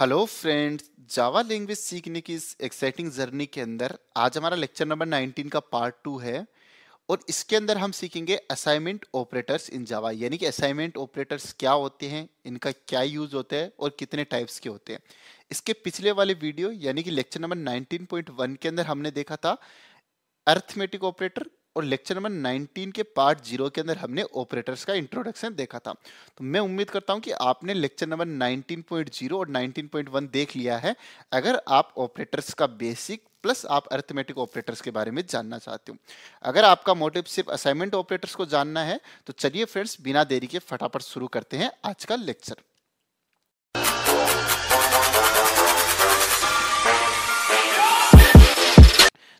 hello friends Java language सीखने की इस एक्साइटिंग जर्नी के अंदर आज हमारा लेक्चर नंबर 19 का पार्ट टू है और इसके अंदर हम सीखेंगे असाइनमेंट ऑपरेटर्स इन जावा यानी कि असाइनमेंट ऑपरेटर्स क्या होते हैं इनका क्या यूज़ होता है और कितने टाइप्स के होते हैं इसके पिछले वाले वीडियो यानी कि लेक्चर नंबर नाइनटीन के अंदर हमने देखा था अर्थमेटिक ऑपरेटर और लेक्चर नंबर 19 के पार्ट जीरो के अंदर हमने ऑपरेटर्स का इंट्रोडक्शन देखा था तो मैं उम्मीद करता हूं कि आपने लेक्चर नंबर 19.0 और 19.1 देख लिया है अगर आप ऑपरेटर्स का बेसिक प्लस आप अर्थमेटिक ऑपरेटर्स के बारे में जानना चाहते हो अगर आपका मोटिव सिर्फ असाइनमेंट ऑपरेटर्स को जानना है तो चलिए फ्रेंड्स बिना देरी के फटाफट शुरू करते हैं आज का लेक्चर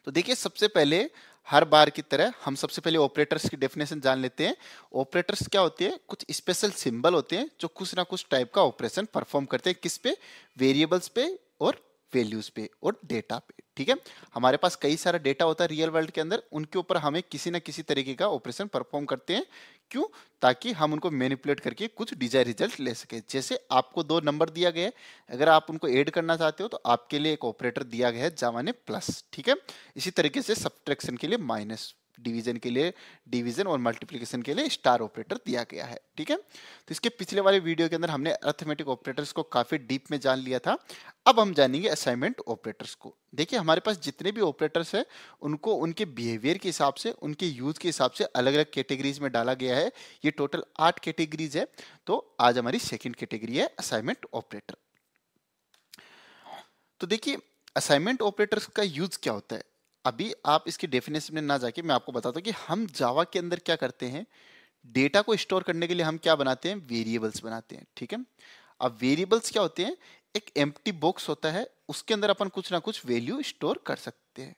तो देखिए सबसे पहले हर बार की तरह हम सबसे पहले ऑपरेटर्स की डेफिनेशन जान लेते हैं ऑपरेटर्स क्या होते हैं कुछ स्पेशल सिंबल होते हैं जो कुछ ना कुछ टाइप का ऑपरेशन परफॉर्म करते हैं किस पे वेरिएबल्स पे और वैल्यूज पे और डेटा पे ठीक है हमारे पास कई सारा डेटा होता है रियल वर्ल्ड के अंदर उनके ऊपर हमें किसी ना किसी तरीके का ऑपरेशन परफॉर्म करते हैं क्यों ताकि हम उनको मैनिपुलेट करके कुछ डिजायर रिजल्ट ले सके जैसे आपको दो नंबर दिया गया है अगर आप उनको ऐड करना चाहते हो तो आपके लिए एक ऑपरेटर दिया गया है जावाने ने प्लस ठीक है इसी तरीके से सब्ट्रैक्शन के लिए माइनस डिवीजन के लिए डिवीजन और मल्टीप्लिकेशन के लिए स्टार ऑपरेटर दिया गया है ठीक है तो इसके पिछले वाले वीडियो के अंदर हमने अर्थमेटिक ऑपरेटर्स को काफी डीप में जान लिया था अब हम जानेंगे असाइनमेंट ऑपरेटर्स को देखिए हमारे पास जितने भी ऑपरेटर्स हैं उनको उनके बिहेवियर के हिसाब से उनके यूज के हिसाब से अलग अलग कैटेगरीज में डाला गया है ये टोटल आठ कैटेगरीज है तो आज हमारी सेकेंड कैटेगरी है असाइनमेंट ऑपरेटर तो देखिए असाइनमेंट ऑपरेटर्स का यूज क्या होता है अभी आप इसकी डेफिनेशन में ना जाके मैं आपको बताता हूँ कि हम जावा के अंदर क्या करते हैं डेटा को स्टोर करने के लिए हम क्या बनाते हैं वेरिएबल्स बनाते हैं ठीक है अब वेरिएबल्स क्या होते हैं एक एम बॉक्स होता है उसके अंदर अपन कुछ ना कुछ वैल्यू स्टोर कर सकते हैं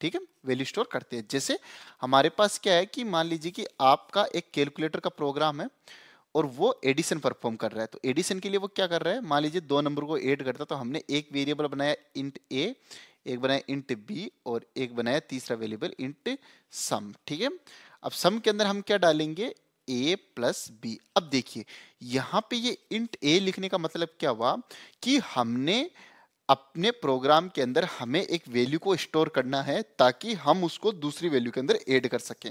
ठीक है वैल्यू स्टोर करते हैं जैसे हमारे पास क्या है कि मान लीजिए कि आपका एक कैलकुलेटर का प्रोग्राम है और वो एडिशन परफॉर्म कर रहा है तो एडिशन के लिए वो क्या कर रहा है मान लीजिए दो नंबर को एड करता तो हमने एक वेरिएबल बनाया इंट ए एक बनाया इंट बी और एक बनाया तीसरा वेरिएबल इंट सम ठीक है अब सम के अंदर हम क्या डालेंगे ए प्लस बी अब देखिए यहाँ पे ये इंट ए लिखने का मतलब क्या हुआ कि हमने अपने प्रोग्राम के अंदर हमें एक वैल्यू को स्टोर करना है ताकि हम उसको दूसरी वैल्यू के अंदर ऐड कर सकें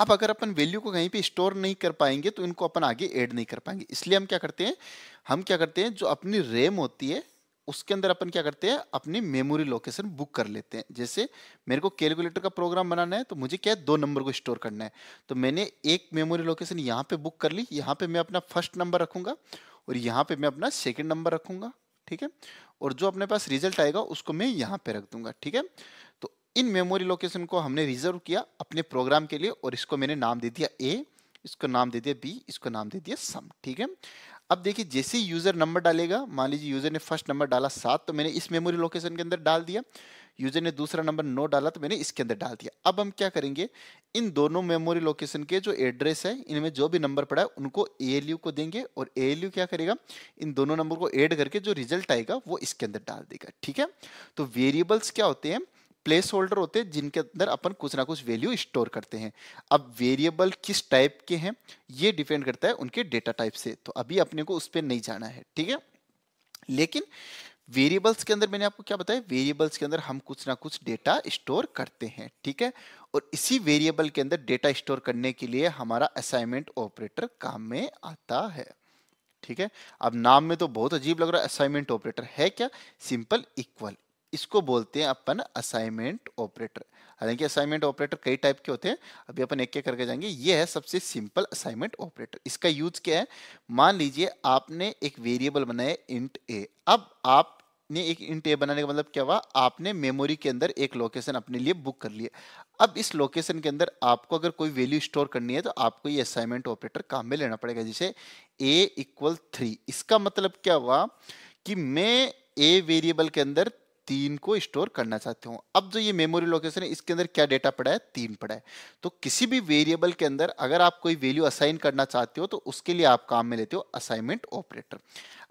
अब अगर अपन वैल्यू को कहीं पे स्टोर नहीं कर पाएंगे तो इनको अपन आगे ऐड नहीं कर पाएंगे इसलिए हम क्या करते हैं हम क्या करते हैं जो अपनी रैम होती है उसके अंदर अपन क्या करते हैं अपनी मेमोरी लोकेशन बुक कर लेते हैं जैसे मेरे को कैलकुलेटर का प्रोग्राम बनाना है तो मुझे क्या है दो नंबर को स्टोर करना है तो मैंने एक मेमोरी लोकेशन यहाँ पे बुक कर ली यहाँ पे मैं अपना फर्स्ट नंबर रखूंगा और यहाँ पे मैं अपना सेकेंड नंबर रखूंगा ठीक है और जो अपने पास रिजल्ट आएगा उसको मैं यहाँ पे रख दूंगा ठीक है तो इन मेमोरी लोकेशन को हमने रिजर्व किया अपने प्रोग्राम के लिए और इसको मैंने नाम दे दिया ए इसको नाम दे दिया बी इसको नाम दे दिया सम ठीक है अब देखिए जैसे ही यूजर नंबर डालेगा मान लीजिए यूजर ने फर्स्ट नंबर डाला सात तो मैंने इस मेमोरी लोकेशन के अंदर डाल दिया यूजर ने दूसरा नंबर नो डाला तो मैंने इसके अंदर डाल दिया अब हम क्या करेंगे इन दोनों मेमोरी लोकेशन के जो एड्रेस है इनमें जो भी नंबर पड़ा है उनको ए को देंगे और ए क्या करेगा इन दोनों नंबर को एड करके जो रिजल्ट आएगा वो इसके अंदर डाल देगा ठीक है तो वेरिएबल्स क्या होते हैं प्लेस होल्डर होते हैं जिनके अंदर अपन कुछ ना कुछ वैल्यू स्टोर करते हैं अब वेरिएबल किस टाइप के हैं ये डिपेंड करता है उनके डेटा टाइप से तो अभी अपने को उस पर नहीं जाना है ठीक है लेकिन वेरिएबल्स के अंदर मैंने आपको क्या बताया वेरिएबल्स के अंदर हम कुछ ना कुछ डेटा स्टोर करते हैं ठीक है और इसी वेरिएबल के अंदर डेटा स्टोर करने के लिए हमारा असाइनमेंट ऑपरेटर काम में आता है ठीक है अब नाम में तो बहुत अजीब लग रहा है असाइनमेंट ऑपरेटर है क्या सिंपल इक्वल इसको बोलते हैं अपन असाइनमेंट ऑपरेटर हालांकि असाइनमेंट ऑपरेटर कई टाइप के होते हैं अभी अपन एक एक करके जाएंगे ये है सबसे सिंपल असाइनमेंट ऑपरेटर इसका यूज क्या है मान लीजिए आपने एक वेरिएबल बनाया इंट ए अब आप ने एक इंट ए बनाने का मतलब क्या हुआ आपने मेमोरी के अंदर एक लोकेशन अपने लिए बुक कर लिया अब इस लोकेशन के अंदर आपको अगर कोई वैल्यू स्टोर करनी है तो आपको ये असाइनमेंट ऑपरेटर काम में लेना पड़ेगा जैसे ए इक्वल थ्री इसका मतलब क्या हुआ कि मैं ए वेरिएबल के अंदर तीन को स्टोर करना चाहते हो अब जो ये मेमोरी लोकेशन है इसके अंदर क्या डेटा पड़ा है तीन पड़ा है तो किसी भी वेरिएबल के अंदर अगर आप कोई वैल्यू असाइन करना चाहते हो तो उसके लिए आप काम में लेते हो असाइनमेंट ऑपरेटर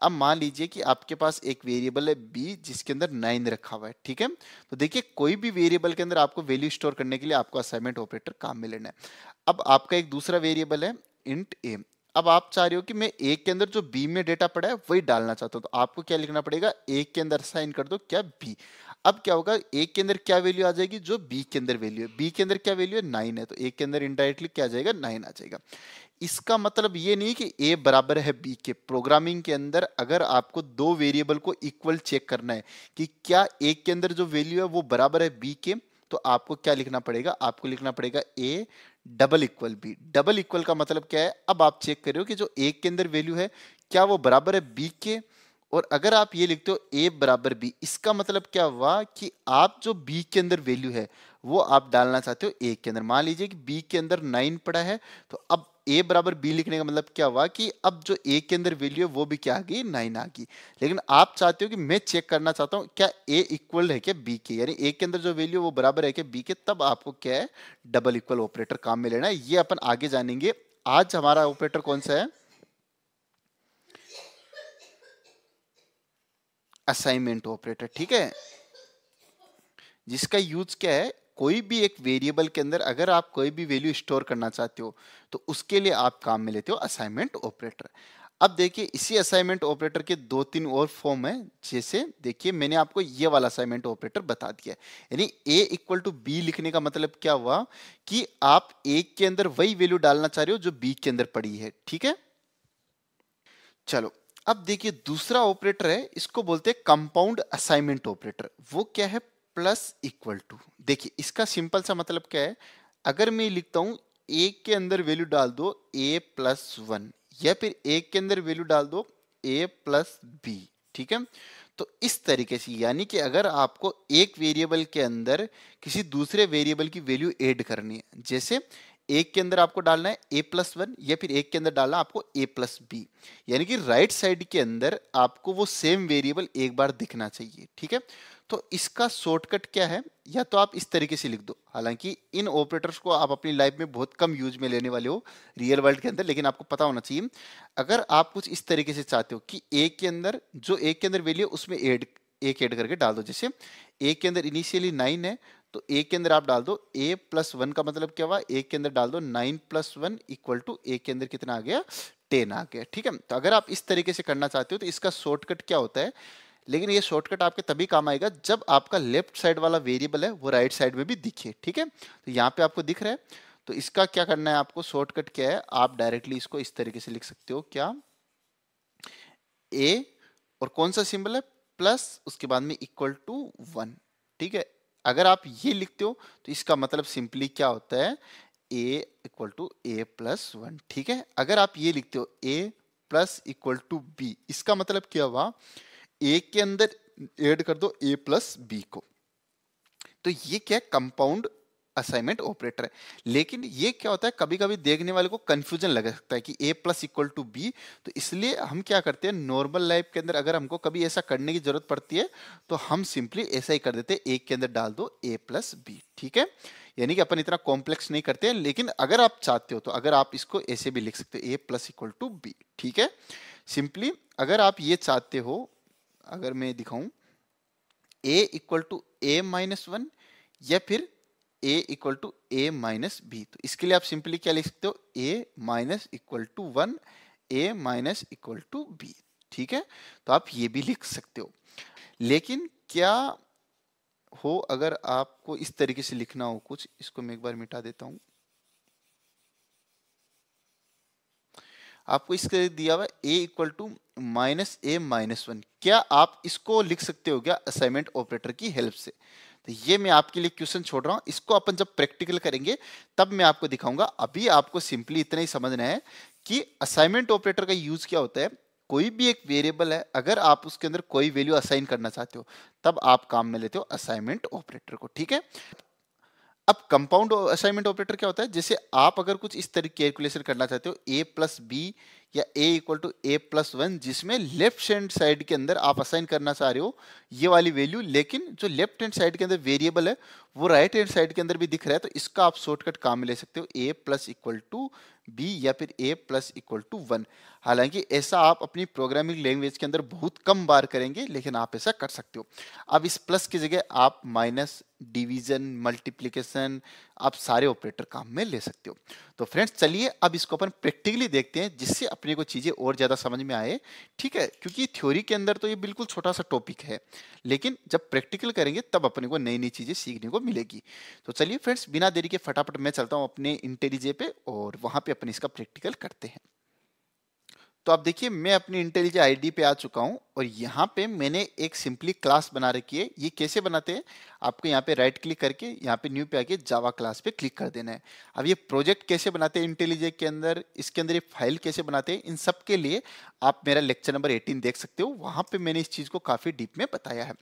अब मान लीजिए कि आपके पास एक वेरिएबल है बी जिसके अंदर नाइन रखा हुआ है ठीक है तो देखिए कोई भी वेरिएबल के अंदर आपको वैल्यू स्टोर करने के लिए आपको असाइनमेंट ऑपरेटर काम में लेना है अब आपका एक दूसरा वेरिएबल है इंट ए अब आप चाह रहे हो कि मैं ए के अंदर जो बी में डेटा पड़ा है वही डालना चाहता हूं तो आपको क्या लिखना पड़ेगा ए के अंदर साइन कर दो क्या बी अब क्या होगा ए के अंदर क्या वैल्यू आ जाएगी जो बी के अंदर वैल्यू है बी के अंदर क्या वैल्यू है नाइन है तो ए के अंदर इनडायरेक्टली क्या जाएगा नाइन आ जाएगा इसका मतलब ये नहीं कि ए बराबर है बी के प्रोग्रामिंग के अंदर अगर आपको दो वेरिएबल को इक्वल चेक करना है कि क्या ए के अंदर जो वैल्यू है वो बराबर है बी के तो आपको क्या लिखना पड़ेगा आपको लिखना पड़ेगा A double equal B double equal का मतलब क्या है अब आप चेक कर रहे हो कि जो ए के अंदर वैल्यू है क्या वो बराबर है बी के और अगर आप ये लिखते हो ए बराबर बी इसका मतलब क्या हुआ कि आप जो बी के अंदर वैल्यू है वो आप डालना चाहते हो ए के अंदर मान लीजिए कि बी के अंदर नाइन पड़ा है तो अब ए बराबर बी लिखने का मतलब क्या हुआ कि अब जो ए के अंदर वैल्यू है वो भी क्या आ गई नाइन आ गई लेकिन आप चाहते हो कि मैं चेक करना चाहता हूँ क्या ए इक्वल है क्या बी के यानी ए के अंदर जो वैल्यू वो बराबर है क्या बी के तब आपको क्या है डबल इक्वल ऑपरेटर काम में लेना है ये अपन आगे जानेंगे आज हमारा ऑपरेटर कौन सा है असाइनमेंट ऑपरेटर ठीक है जिसका यूज क्या है कोई भी एक वेरिएबल के अंदर अगर आप कोई भी वैल्यू स्टोर करना चाहते हो तो उसके लिए आप काम में लेते हो असाइनमेंट ऑपरेटर अब देखिए इसी असाइनमेंट ऑपरेटर के दो तीन और फॉर्म है जैसे देखिए मैंने आपको ये वाला असाइनमेंट ऑपरेटर बता दिया यानी ए इक्वल टू बी लिखने का मतलब क्या हुआ कि आप ए के अंदर वही वैल्यू डालना चाह रहे हो जो बी के अंदर पड़ी है ठीक है चलो अब देखिए दूसरा ऑपरेटर है इसको बोलते हैं कंपाउंड असाइनमेंट ऑपरेटर वो क्या है प्लस इक्वल टू देखिए इसका सिंपल सा मतलब क्या है अगर मैं लिखता हूं ए के अंदर वैल्यू डाल दो ए प्लस वन या फिर ए के अंदर वैल्यू डाल दो ए प्लस बी ठीक है तो इस तरीके से यानी कि अगर आपको एक वेरिएबल के अंदर किसी दूसरे वेरिएबल की वैल्यू ऐड करनी है जैसे एक के अंदर आपको डालना है ए प्लस वन या फिर एक के अंदर डालना आपको ए प्लस बी यानी कि राइट साइड के अंदर आपको वो सेम वेरिएबल एक बार दिखना चाहिए ठीक है तो इसका शॉर्टकट क्या है या तो आप इस तरीके से लिख दो हालांकि इन ऑपरेटर्स को आप अपनी लाइफ में बहुत कम यूज में लेने वाले हो रियल वर्ल्ड के अंदर लेकिन आपको पता होना चाहिए अगर आप कुछ इस तरीके से चाहते हो कि ए के अंदर जो ए के अंदर वेल्यू उसमें एड एक ऐड करके डाल दो जैसे ए के अंदर इनिशियली नाइन है तो ए के अंदर आप डाल दो ए प्लस वन का मतलब क्या हुआ ए के अंदर डाल दो nine plus one equal to A के अंदर कितना आ गया टेन आ गया ठीक है तो अगर आप इस तरीके से करना चाहते हो तो इसका शॉर्टकट क्या होता है लेकिन ये शॉर्टकट आपके तभी काम आएगा जब आपका लेफ्ट साइड वाला वेरिएबल है वो राइट साइड में भी दिखे ठीक है तो यहाँ पे आपको दिख रहा है तो इसका क्या करना है आपको शॉर्टकट क्या है आप डायरेक्टली इसको इस तरीके से लिख सकते हो क्या ए और कौन सा सिंबल है प्लस उसके बाद में इक्वल टू वन ठीक है अगर आप ये लिखते हो तो इसका मतलब सिंपली क्या होता है A equal to A plus one ठीक है अगर आप ये लिखते हो A plus equal to B इसका मतलब क्या हुआ ए के अंदर एड कर दो ए प्लस बी को तो ये क्या कंपाउंड असाइनमेंट ऑपरेटर है लेकिन ये क्या होता है कभी कभी देखने वाले को कन्फ्यूजन लग सकता है कि A plus equal to B तो इसलिए हम क्या करते हैं नॉर्मल लाइफ के अंदर अगर हमको कभी ऐसा करने की जरूरत पड़ती है तो हम सिंपली ऐसा ही कर देते हैं एक के अंदर डाल दो ए प्लस बी ठीक है यानी कि अपन इतना कॉम्प्लेक्स नहीं करते हैं लेकिन अगर आप चाहते हो तो अगर आप इसको ऐसे भी लिख सकते हो A plus equal to B ठीक है सिंपली अगर आप ये चाहते हो अगर मैं दिखाऊं A equal to A minus one या फिर A equal to A minus B तो इसके लिए आप सिंपली क्या लिख सकते हो A minus equal to one A minus equal to B ठीक है तो आप ये भी लिख सकते हो लेकिन क्या हो अगर आपको इस तरीके से लिखना हो कुछ इसको मैं एक बार मिटा देता हूं आपको इसके दिया हुआ A equal to minus A minus one क्या आप इसको लिख सकते हो क्या असाइनमेंट ऑपरेटर की हेल्प से तो ये मैं आपके लिए क्वेश्चन छोड़ रहा हूँ इसको अपन जब प्रैक्टिकल करेंगे तब मैं आपको दिखाऊंगा अभी आपको सिंपली इतना ही समझना है कि असाइनमेंट ऑपरेटर का यूज क्या होता है कोई भी एक वेरिएबल है अगर आप उसके अंदर कोई वैल्यू असाइन करना चाहते हो तब आप काम में लेते हो असाइनमेंट ऑपरेटर को ठीक है अब कंपाउंड असाइनमेंट ऑपरेटर क्या होता है जैसे आप अगर कुछ इस तरह कैलकुलेशन करना चाहते हो ए प्लस बी या A equal to A plus one जिसमें लेफ्ट हैंड साइड के अंदर आप असाइन करना चाह रहे हो ये वाली वैल्यू लेकिन जो लेफ्ट हैंड साइड के अंदर वेरिएबल है वो राइट हैंड साइड के अंदर भी दिख रहा है तो इसका आप शॉर्टकट काम में ले सकते हो A plus equal to B या फिर A plus equal to one हालांकि ऐसा आप अपनी प्रोग्रामिंग लैंग्वेज के अंदर बहुत कम बार करेंगे लेकिन आप ऐसा कर सकते हो अब इस प्लस की जगह आप माइनस डिवीजन मल्टीप्लिकेशन आप सारे ऑपरेटर काम में ले सकते हो तो फ्रेंड्स चलिए अब इसको अपन प्रैक्टिकली देखते हैं जिससे अपने को चीज़ें और ज़्यादा समझ में आए ठीक है क्योंकि थ्योरी के अंदर तो ये बिल्कुल छोटा सा टॉपिक है लेकिन जब प्रैक्टिकल करेंगे तब अपने को नई नई चीज़ें सीखने को मिलेगी तो चलिए फ्रेंड्स बिना देरी के फटाफट मैं चलता हूँ अपने इंटेलिजे पे और वहाँ पे अपन इसका प्रैक्टिकल करते हैं तो आप देखिए मैं अपनी इंटेलिज आईडी पे आ चुका हूँ और यहाँ पे मैंने एक सिंपली क्लास बना रखी है ये कैसे बनाते हैं आपको यहाँ पे राइट क्लिक करके यहाँ पे न्यू पे आके जावा क्लास पे क्लिक कर देना है अब ये प्रोजेक्ट कैसे बनाते हैं इंटेलिज के अंदर इसके अंदर ये फाइल कैसे बनाते हैं इन सब के लिए आप मेरा लेक्चर नंबर एटीन देख सकते हो वहाँ पर मैंने इस चीज़ को काफ़ी डीप में बताया है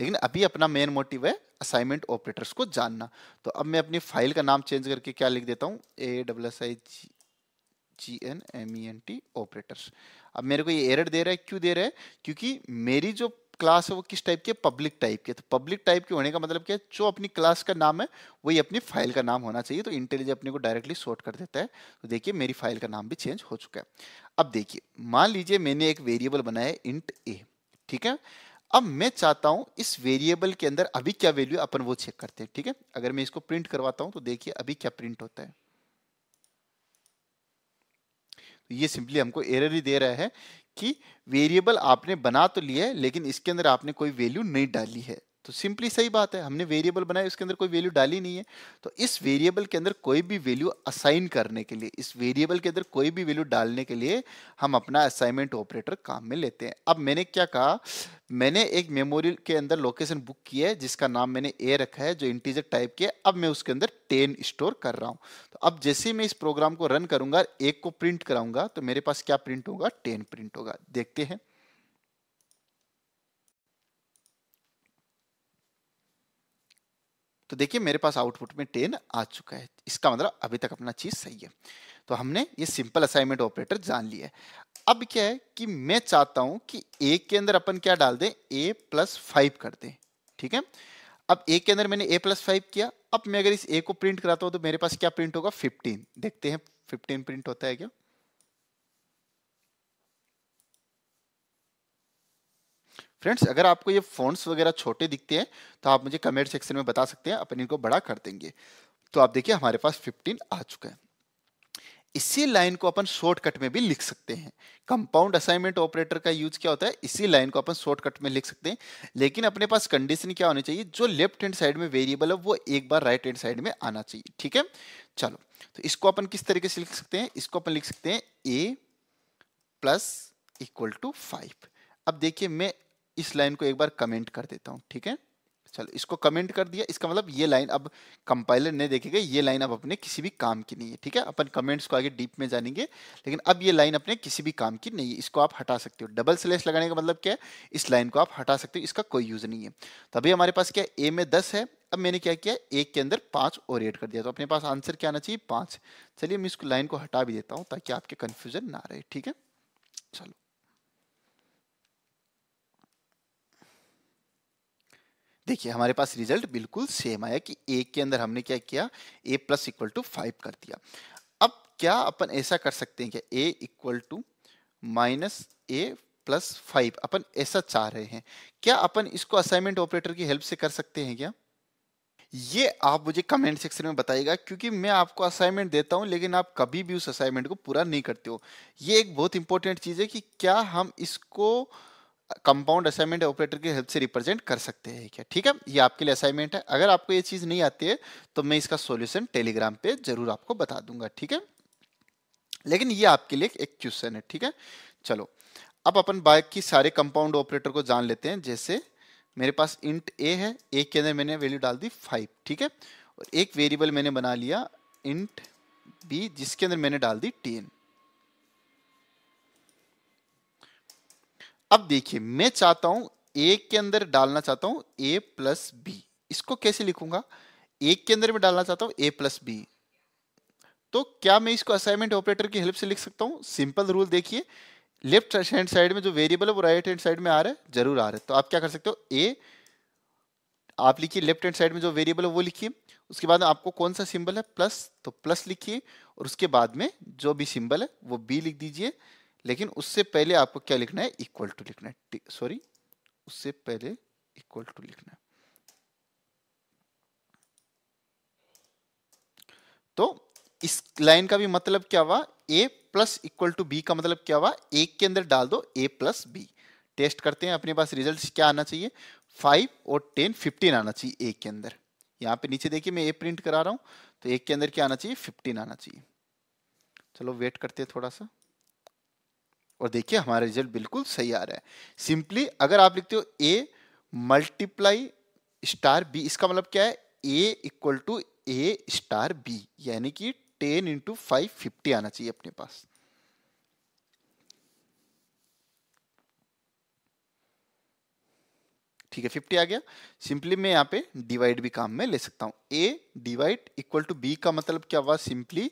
लेकिन अभी अपना मेन मोटिव है असाइनमेंट ऑपरेटर्स को जानना तो अब मैं अपनी फाइल का नाम चेंज करके क्या लिख देता हूँ A W S I G G N M E N T operators अब मेरे को ये एरर दे रहा है क्यों दे रहा है क्योंकि मेरी जो क्लास है वो किस टाइप की है पब्लिक टाइप की तो पब्लिक टाइप के होने का मतलब क्या है जो अपनी क्लास का नाम है वही अपनी फाइल का नाम होना चाहिए तो इंटेलिज अपने को डायरेक्टली शॉर्ट कर देता है तो देखिए मेरी फाइल का नाम भी चेंज हो चुका है अब देखिए मान लीजिए मैंने एक वेरिएबल बनाया इंट ए ठीक है अब मैं चाहता हूं इस वेरिएबल के अंदर अभी क्या वैल्यू अपन वो चेक करते हैं ठीक है अगर मैं इसको प्रिंट करवाता हूं तो देखिए अभी क्या प्रिंट होता है ये सिंपली हमको एरर ही दे रहा है कि वेरिएबल आपने बना तो लिया है लेकिन इसके अंदर आपने कोई वैल्यू नहीं डाली है तो सिंपली सही बात है हमने वेरिएबल बनाया उसके अंदर कोई वैल्यू डाली नहीं है तो इस वेरिएबल के अंदर कोई भी वैल्यू असाइन करने के लिए इस वेरिएबल के अंदर कोई भी वैल्यू डालने के लिए हम अपना असाइनमेंट ऑपरेटर काम में लेते हैं अब मैंने क्या कहा मैंने एक मेमोरी के अंदर लोकेशन बुक किया है जिसका नाम मैंने ए रखा है जो इंटीजर टाइप के अब मैं उसके अंदर टेन स्टोर कर रहा हूँ तो अब जैसे मैं इस प्रोग्राम को रन करूंगा एक को प्रिंट कराऊंगा तो मेरे पास क्या प्रिंट होगा टेन प्रिंट होगा देखते हैं तो देखिए मेरे पास आउटपुट में टेन आ चुका है इसका मतलब अभी तक अपना चीज़ सही है तो हमने ये सिंपल असाइनमेंट ऑपरेटर जान लिया है अब क्या है कि मैं चाहता हूं कि ए के अंदर अपन क्या डाल दें ए प्लस फाइव कर दें ठीक है अब ए के अंदर मैंने ए प्लस फाइव किया अब मैं अगर इस ए को प्रिंट कराता हूँ तो मेरे पास क्या प्रिंट होगा फिफ्टीन देखते हैं फिफ्टीन प्रिंट होता है क्या फ्रेंड्स अगर आपको ये फोन्स वगैरह छोटे दिखते हैं तो आप मुझे कमेंट सेक्शन में बता सकते हैं अपन इनको बड़ा कर देंगे तो आप देखिए हमारे पास 15 आ चुका है इसी लाइन को अपन शॉर्टकट में भी लिख सकते हैं कंपाउंड असाइनमेंट ऑपरेटर का यूज क्या होता है इसी लाइन को अपन शॉर्टकट में लिख सकते हैं लेकिन अपने पास कंडीशन क्या होनी चाहिए जो लेफ्ट हैंड साइड में वेरिएबल है वो एक बार राइट हैंड साइड में आना चाहिए ठीक है चलो तो इसको अपन किस तरीके से लिख सकते हैं इसको अपन लिख सकते हैं A plus equal to five अब देखिए मैं इस लाइन को एक बार कमेंट कर देता हूँ ठीक है चलो इसको कमेंट कर दिया इसका मतलब ये लाइन अब कंपाइलर ने देखेगा ये लाइन अब अपने किसी भी काम की नहीं है ठीक है अपन कमेंट्स को आगे डीप में जानेंगे लेकिन अब ये लाइन अपने किसी भी काम की नहीं है इसको आप हटा सकते हो डबल स्लेस लगाने का मतलब क्या है इस लाइन को आप हटा सकते हो इसका कोई यूज नहीं है तो अभी हमारे पास क्या ए में दस है अब मैंने क्या किया एक के अंदर पांच और एड कर दिया तो अपने पास आंसर क्या आना चाहिए पांच चलिए मैं इसको लाइन को हटा भी देता हूँ ताकि आपके कन्फ्यूजन ना रहे ठीक है चलो देखिए हमारे पास रिजल्ट बिल्कुल सेम आया कि ए के अंदर हमने क्या किया A plus equal to five कर दिया अब क्या अपन ऐसा कर सकते हैं क्या A equal to minus A plus five अपन ऐसा चाह रहे हैं क्या अपन इसको असाइनमेंट ऑपरेटर की हेल्प से कर सकते हैं क्या ये आप मुझे कमेंट सेक्शन में बताइएगा क्योंकि मैं आपको असाइनमेंट देता हूं लेकिन आप कभी भी उस असाइनमेंट को पूरा नहीं करते हो ये एक बहुत इंपॉर्टेंट चीज़ है कि क्या हम इसको कंपाउंड असाइनमेंट ऑपरेटर की हेल्प से रिप्रेजेंट कर सकते हैं क्या ठीक है ये आपके लिए असाइनमेंट है अगर आपको ये चीज़ नहीं आती है तो मैं इसका सोल्यूशन टेलीग्राम पे जरूर आपको बता दूंगा ठीक है लेकिन ये आपके लिए एक क्वेश्चन है ठीक है चलो अब अपन बाइक की सारे कंपाउंड ऑपरेटर को जान लेते हैं जैसे मेरे पास इंट ए है ए के अंदर मैंने वैल्यू डाल दी फाइव ठीक है और एक वेरिएबल मैंने बना लिया इंट बी जिसके अंदर मैंने डाल दी टेन अब देखिए मैं चाहता हूं ए के अंदर डालना चाहता हूं ए प्लस बी इसको कैसे लिखूंगा ए के अंदर में डालना चाहता हूं ए प्लस बी तो क्या मैं इसको असाइनमेंट ऑपरेटर की हेल्प से लिख सकता हूं सिंपल रूल देखिए लेफ्ट हैंड साइड में जो वेरिएबल है वो राइट हैंड साइड में आ रहा है जरूर आ रहा है तो आप क्या कर सकते हो ए आप लिखिए लेफ्ट हैंड साइड में जो वेरिएबल है वो लिखिए उसके बाद आपको कौन सा सिंबल है प्लस तो प्लस लिखिए और उसके बाद में जो भी सिंबल है वो बी लिख दीजिए लेकिन उससे पहले आपको क्या लिखना है इक्वल टू लिखना है सॉरी उससे पहले इक्वल टू लिखना है तो इस लाइन का भी मतलब क्या हुआ A plus equal to B का मतलब क्या हुआ ए के अंदर डाल दो ए प्लस बी टेस्ट करते हैं अपने पास रिजल्ट क्या आना चाहिए फाइव और टेन फिफ्टीन आना चाहिए ए के अंदर यहाँ पे नीचे देखिए मैं ए प्रिंट करा रहा हूँ तो एक के अंदर क्या आना चाहिए फिफ्टीन आना चाहिए चलो वेट करते हैं थोड़ा सा और देखिए हमारा रिजल्ट बिल्कुल सही आ रहा है सिंपली अगर आप लिखते हो ए मल्टीप्लाई स्टार बी इसका मतलब क्या है A equal to A star B यानी कि टेन इंटू फाइव फिफ्टी आना चाहिए अपने पास ठीक है फिफ्टी आ गया सिंपली मैं यहाँ पे डिवाइड भी काम में ले सकता हूं A divide equal to B का मतलब क्या हुआ simply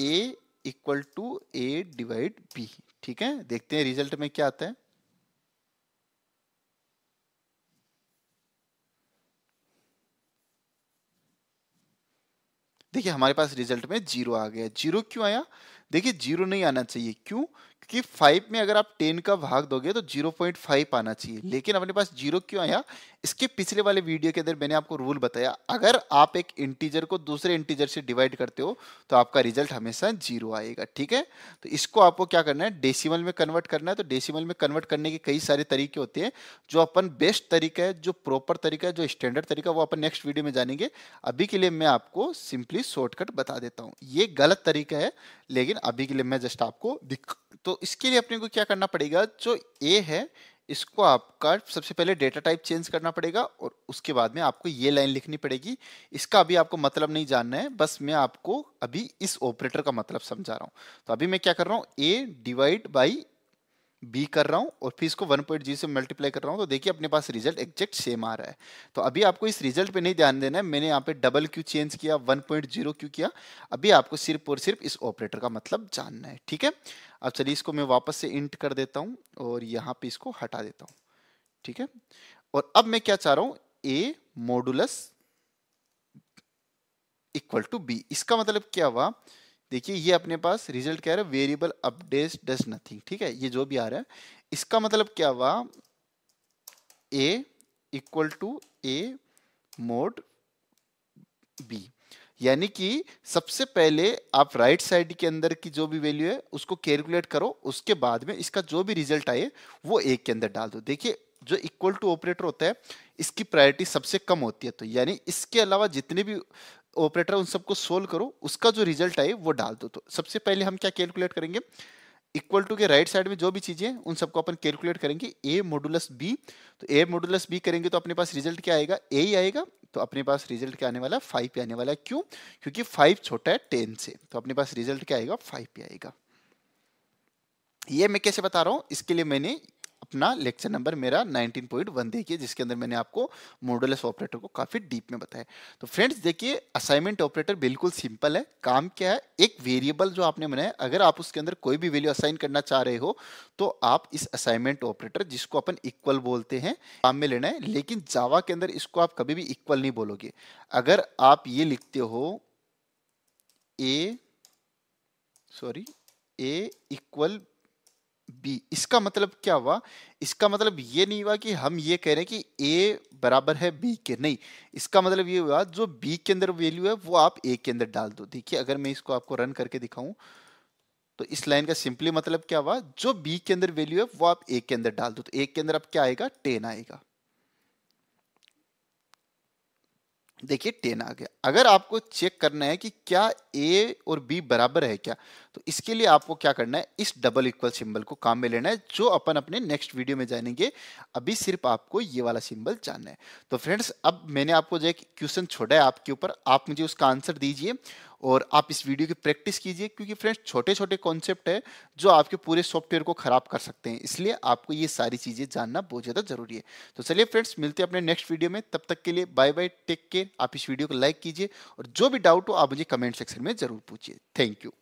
A equal to A divide B ठीक है देखते हैं रिजल्ट में क्या आता है देखिए हमारे पास रिजल्ट में जीरो आ गया जीरो क्यों आया देखिए जीरो नहीं आना चाहिए क्यों क्योंकि फाइव में अगर आप टेन का भाग दोगे तो जीरो पॉइंट फाइव आना चाहिए लेकिन अपने पास जीरो क्यों आया इसके पिछले वाले वीडियो के अंदर मैंने आपको रूल बताया अगर आप एक इंटीजर को दूसरे इंटीजर से डिवाइड करते हो तो आपका रिजल्ट हमेशा जीरो आएगा ठीक है तो इसको आपको क्या करना है डेसीमल में कन्वर्ट करना है तो डेसीमल में कन्वर्ट करने के कई सारे तरीके होते हैं जो अपन बेस्ट तरीका है जो प्रॉपर तरीका है जो स्टैंडर्ड तरीका वो अपन नेक्स्ट वीडियो में जानेंगे अभी के लिए मैं आपको सिंपली शॉर्टकट बता देता हूँ ये गलत तरीका है लेकिन लेकिन अभी के लिए मैं जस्ट आपको दिख तो इसके लिए अपने को क्या करना पड़ेगा जो ए है इसको आपका सबसे पहले डेटा टाइप चेंज करना पड़ेगा और उसके बाद में आपको ये लाइन लिखनी पड़ेगी इसका अभी आपको मतलब नहीं जानना है बस मैं आपको अभी इस ऑपरेटर का मतलब समझा रहा हूँ तो अभी मैं क्या कर रहा हूँ ए डिवाइड बाई बी कर रहा हूँ और फिर इसको वन पॉइंट जी से मल्टीप्लाई कर रहा हूँ तो देखिए अपने पास रिजल्ट एग्जैक्ट सेम आ रहा है तो अभी आपको इस रिजल्ट पे नहीं ध्यान देना है मैंने यहाँ पे डबल क्यू चेंज किया वन पॉइंट जीरो क्यू किया अभी आपको सिर्फ और सिर्फ इस ऑपरेटर का मतलब जानना है ठीक है अब चलिए इसको मैं वापस से इंट कर देता हूँ और यहाँ पे इसको हटा देता हूँ ठीक है और अब मैं क्या चाह रहा हूँ A modulus equal to B इसका मतलब क्या हुआ देखिए ये अपने पास रिजल्ट क्या रहा है वेरिएबल अपडेट डज नथिंग ठीक है ये जो भी आ रहा है इसका मतलब क्या हुआ A equal to A mod B यानी कि सबसे पहले आप राइट right साइड के अंदर की जो भी वैल्यू है उसको कैलकुलेट करो उसके बाद में इसका जो भी रिजल्ट आए वो एक के अंदर डाल दो देखिए जो इक्वल टू ऑपरेटर होता है इसकी प्रायोरिटी सबसे कम होती है तो यानी इसके अलावा जितने भी ऑपरेटर उन सबको सोल्व करो उसका जो रिजल्ट आए वो डाल दो तो सबसे पहले हम क्या कैलकुलेट करेंगे इक्वल टू के राइट साइड में जो भी चीजें उन सबको अपन कैलकुलेट करेंगे ए मोडुलस बी तो ए मोडुलस बी करेंगे तो अपने पास रिजल्ट क्या आएगा ए ही आएगा तो अपने पास रिजल्ट क्या आने वाला है फाइव पे आने वाला है क्यों क्योंकि फाइव छोटा है टेन से तो अपने पास रिजल्ट क्या आएगा फाइव पे आएगा ये मैं कैसे बता रहा हूँ इसके लिए मैंने अपना लेक्चर नंबर मेरा 19.1 देखिए जिसके अंदर मैंने आपको मॉडुलस ऑपरेटर को काफ़ी डीप में बताया तो फ्रेंड्स देखिए असाइनमेंट ऑपरेटर बिल्कुल सिंपल है काम क्या है एक वेरिएबल जो आपने बनाया अगर आप उसके अंदर कोई भी वैल्यू असाइन करना चाह रहे हो तो आप इस असाइनमेंट ऑपरेटर जिसको अपन इक्वल बोलते हैं काम में लेना है लेकिन जावा के अंदर इसको आप कभी भी इक्वल नहीं बोलोगे अगर आप ये लिखते हो A sorry A equal B इसका मतलब क्या हुआ इसका मतलब ये नहीं हुआ कि हम ये कह रहे हैं कि ए बराबर है बी के नहीं इसका मतलब ये हुआ जो बी के अंदर वैल्यू है वो आप ए के अंदर डाल दो देखिए अगर मैं इसको आपको रन करके दिखाऊं तो इस लाइन का सिंपली मतलब क्या हुआ जो बी के अंदर वैल्यू है वो आप ए के अंदर डाल दो तो ए के अंदर अब क्या आएगा टेन आएगा देखिए टेन आ गया अगर आपको चेक करना है कि क्या ए और बी बराबर है क्या तो इसके लिए आपको क्या करना है इस डबल इक्वल सिंबल को काम में लेना है जो अपन अपने नेक्स्ट वीडियो में जानेंगे अभी सिर्फ आपको ये वाला सिंबल जानना है तो फ्रेंड्स अब मैंने आपको जो एक क्वेश्चन छोड़ा है आपके ऊपर आप मुझे उसका आंसर दीजिए और आप इस वीडियो की प्रैक्टिस कीजिए क्योंकि फ्रेंड्स छोटे छोटे कॉन्सेप्ट है जो आपके पूरे सॉफ्टवेयर को खराब कर सकते हैं इसलिए आपको ये सारी चीज़ें जानना बहुत ज़्यादा जरूरी है तो चलिए फ्रेंड्स मिलते हैं अपने नेक्स्ट वीडियो में तब तक के लिए बाय बाय टेक केयर आप इस वीडियो को लाइक कीजिए कीजिए और जो भी डाउट हो आप मुझे कमेंट सेक्शन में ज़रूर पूछिए थैंक यू